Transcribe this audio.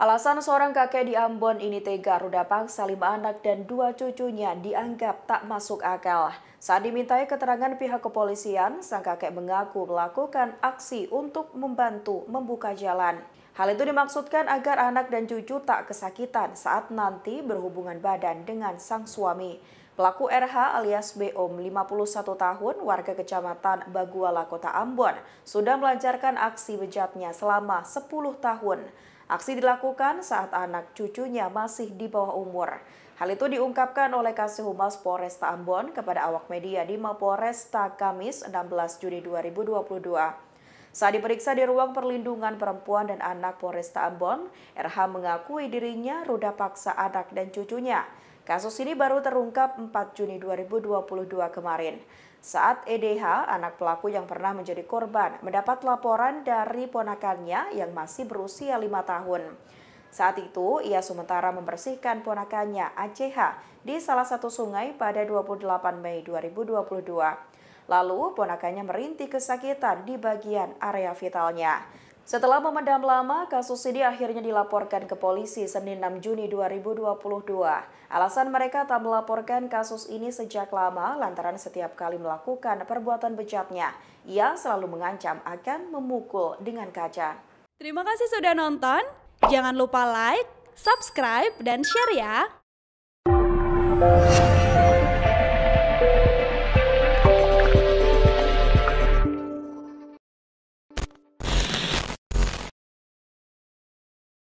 Alasan seorang kakek di Ambon ini tega ruda paksa lima anak dan dua cucunya dianggap tak masuk akal. Saat dimintai keterangan pihak kepolisian, sang kakek mengaku melakukan aksi untuk membantu membuka jalan. Hal itu dimaksudkan agar anak dan cucu tak kesakitan saat nanti berhubungan badan dengan sang suami. Pelaku RH alias BOM 51 tahun warga kecamatan Baguala Kota Ambon sudah melancarkan aksi bejatnya selama 10 tahun. Aksi dilakukan saat anak cucunya masih di bawah umur. Hal itu diungkapkan oleh Kasih Humas Polresta Ambon kepada awak media di Mapolresta Kamis 16 Juni 2022. Saat diperiksa di ruang perlindungan perempuan dan anak Polresta Ambon, RH mengakui dirinya ruda paksa anak dan cucunya. Kasus ini baru terungkap 4 Juni 2022 kemarin. Saat EDH, anak pelaku yang pernah menjadi korban, mendapat laporan dari ponakannya yang masih berusia 5 tahun. Saat itu, ia sementara membersihkan ponakannya ACH di salah satu sungai pada 28 Mei 2022. Lalu ponakannya merintih kesakitan di bagian area vitalnya. Setelah memendam lama, kasus ini akhirnya dilaporkan ke polisi Senin 6 Juni 2022. Alasan mereka tak melaporkan kasus ini sejak lama lantaran setiap kali melakukan perbuatan bejatnya, ia selalu mengancam akan memukul dengan kaca. Terima kasih sudah nonton. Jangan lupa like, subscribe, dan share ya.